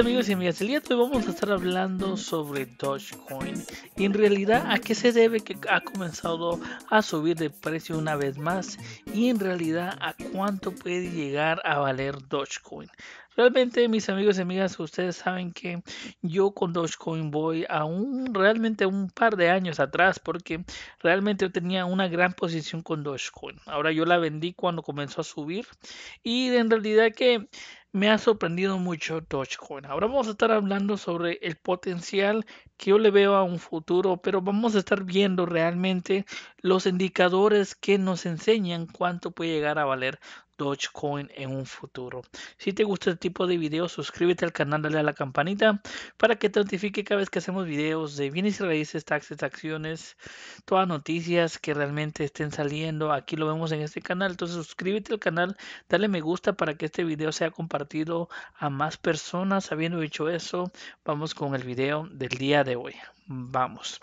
amigos y amigas, el día de hoy vamos a estar hablando sobre Dogecoin en realidad a qué se debe que ha comenzado a subir de precio una vez más y en realidad a cuánto puede llegar a valer Dogecoin. Realmente, mis amigos y amigas, ustedes saben que yo con Dogecoin voy a un, realmente un par de años atrás, porque realmente tenía una gran posición con Dogecoin. Ahora yo la vendí cuando comenzó a subir y en realidad que me ha sorprendido mucho Dogecoin. Ahora vamos a estar hablando sobre el potencial que yo le veo a un futuro, pero vamos a estar viendo realmente los indicadores que nos enseñan cuánto puede llegar a valer Dogecoin en un futuro. Si te gusta este tipo de video, suscríbete al canal, dale a la campanita para que te notifique cada vez que hacemos videos de bienes y raíces, taxes, acciones, todas noticias que realmente estén saliendo. Aquí lo vemos en este canal. Entonces suscríbete al canal, dale me gusta para que este video sea compartido a más personas. Habiendo dicho eso, vamos con el video del día de hoy. Vamos.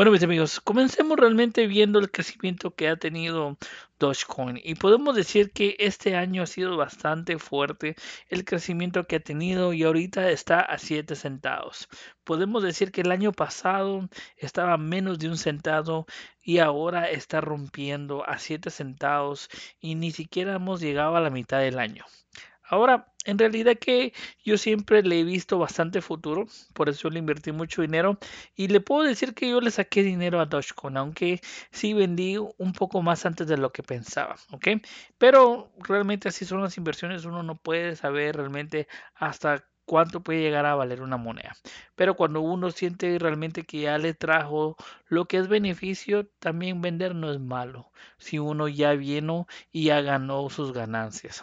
Bueno, mis amigos, comencemos realmente viendo el crecimiento que ha tenido Dogecoin y podemos decir que este año ha sido bastante fuerte el crecimiento que ha tenido y ahorita está a 7 centavos. Podemos decir que el año pasado estaba menos de un centavo y ahora está rompiendo a 7 centavos y ni siquiera hemos llegado a la mitad del año. Ahora, en realidad que yo siempre le he visto bastante futuro, por eso le invertí mucho dinero y le puedo decir que yo le saqué dinero a Dogecoin, aunque sí vendí un poco más antes de lo que pensaba, ¿ok? Pero realmente así son las inversiones, uno no puede saber realmente hasta cuánto puede llegar a valer una moneda. Pero cuando uno siente realmente que ya le trajo lo que es beneficio, también vender no es malo, si uno ya vino y ya ganó sus ganancias.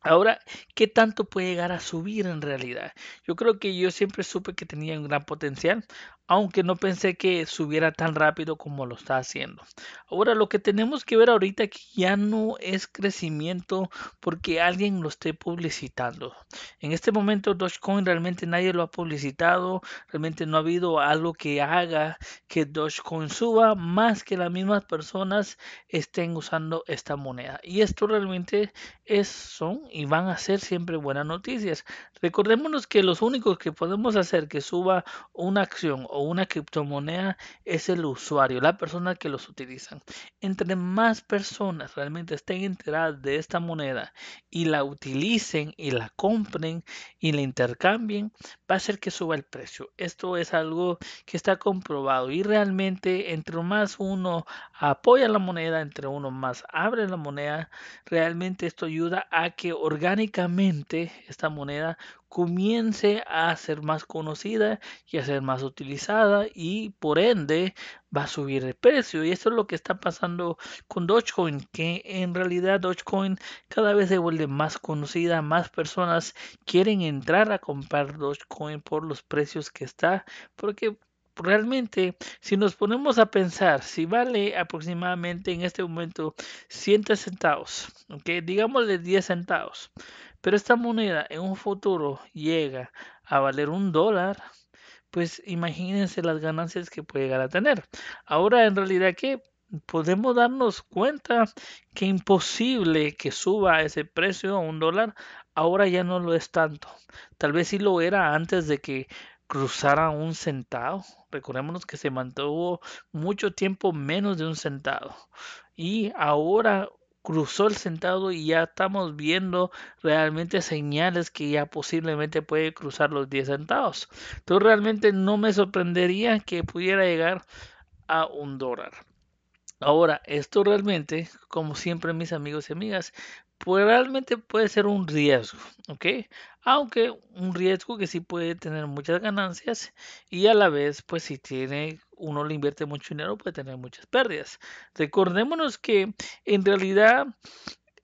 Ahora, ¿qué tanto puede llegar a subir en realidad? Yo creo que yo siempre supe que tenía un gran potencial aunque no pensé que subiera tan rápido como lo está haciendo. Ahora lo que tenemos que ver ahorita que ya no es crecimiento porque alguien lo esté publicitando. En este momento Dogecoin realmente nadie lo ha publicitado, realmente no ha habido algo que haga que Dogecoin suba más que las mismas personas estén usando esta moneda. Y esto realmente es, son y van a ser siempre buenas noticias. Recordémonos que los únicos que podemos hacer que suba una acción una criptomoneda es el usuario, la persona que los utilizan. Entre más personas realmente estén enteradas de esta moneda y la utilicen y la compren y la intercambien, va a ser que suba el precio. Esto es algo que está comprobado y realmente entre más uno apoya la moneda, entre uno más abre la moneda, realmente esto ayuda a que orgánicamente esta moneda comience a ser más conocida y a ser más utilizada y por ende va a subir el precio y eso es lo que está pasando con Dogecoin que en realidad Dogecoin cada vez se vuelve más conocida más personas quieren entrar a comprar Dogecoin por los precios que está porque realmente, si nos ponemos a pensar, si vale aproximadamente en este momento 100 centavos, ¿okay? digamos de 10 centavos, pero esta moneda en un futuro llega a valer un dólar, pues imagínense las ganancias que puede llegar a tener. Ahora, en realidad, ¿qué? podemos darnos cuenta que imposible que suba ese precio a un dólar, ahora ya no lo es tanto. Tal vez sí lo era antes de que cruzara un centavo. Recordémonos que se mantuvo mucho tiempo menos de un centavo. Y ahora cruzó el centavo y ya estamos viendo realmente señales que ya posiblemente puede cruzar los 10 centavos. Entonces realmente no me sorprendería que pudiera llegar a un dólar. Ahora, esto realmente, como siempre mis amigos y amigas, pues, realmente puede ser un riesgo, ¿ok? Aunque un riesgo que sí puede tener muchas ganancias y a la vez, pues si tiene uno le invierte mucho dinero, puede tener muchas pérdidas. Recordémonos que en realidad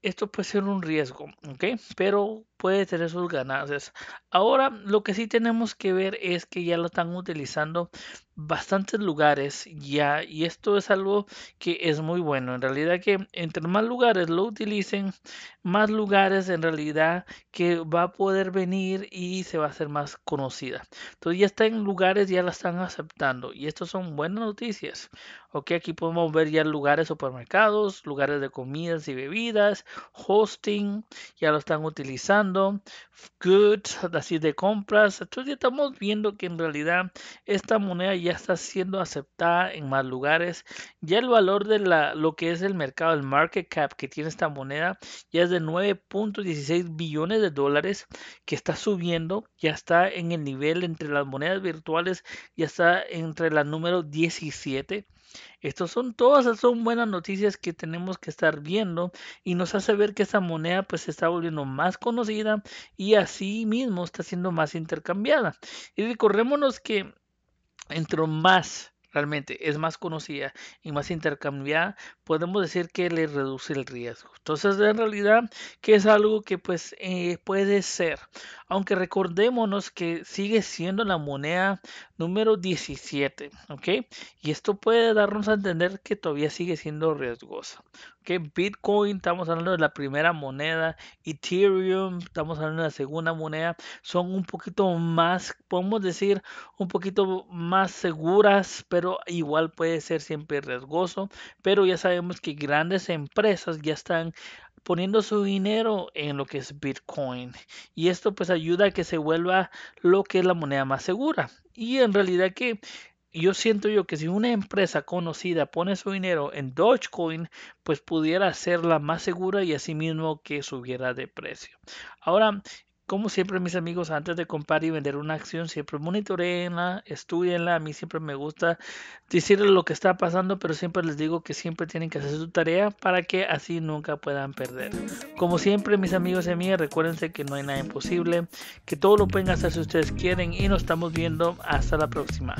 esto puede ser un riesgo, ¿ok? Pero puede tener sus ganancias. Ahora lo que sí tenemos que ver es que ya lo están utilizando bastantes lugares ya y esto es algo que es muy bueno. En realidad que entre más lugares lo utilicen, más lugares en realidad que va a poder venir y se va a hacer más conocida. Entonces ya está en lugares, ya la están aceptando y esto son buenas noticias. Ok, aquí podemos ver ya lugares supermercados, lugares de comidas y bebidas, hosting, ya lo están utilizando Good, goods, así de compras. Entonces estamos viendo que en realidad esta moneda ya está siendo aceptada en más lugares. Ya el valor de la, lo que es el mercado, el market cap que tiene esta moneda, ya es de 9.16 billones de dólares que está subiendo. Ya está en el nivel entre las monedas virtuales, ya está entre la número 17. Estas son todas son buenas noticias que tenemos que estar viendo y nos hace ver que esta moneda pues se está volviendo más conocida y así mismo está siendo más intercambiada. Y recordémonos que entre más realmente es más conocida y más intercambiada, podemos decir que le reduce el riesgo. Entonces, en realidad, que es algo que pues eh, puede ser. Aunque recordémonos que sigue siendo la moneda número 17, ¿ok? Y esto puede darnos a entender que todavía sigue siendo riesgoso, ¿ok? Bitcoin, estamos hablando de la primera moneda, Ethereum, estamos hablando de la segunda moneda, son un poquito más, podemos decir, un poquito más seguras, pero igual puede ser siempre riesgoso, pero ya sabemos que grandes empresas ya están poniendo su dinero en lo que es Bitcoin. Y esto pues ayuda a que se vuelva lo que es la moneda más segura. Y en realidad que yo siento yo que si una empresa conocida pone su dinero en Dogecoin, pues pudiera ser la más segura y asimismo que subiera de precio. Ahora, como siempre mis amigos, antes de comprar y vender una acción, siempre monitoreenla, estudienla. A mí siempre me gusta decirles lo que está pasando, pero siempre les digo que siempre tienen que hacer su tarea para que así nunca puedan perder. Como siempre mis amigos y amigas, recuérdense que no hay nada imposible, que todo lo pueden hacer si ustedes quieren y nos estamos viendo hasta la próxima.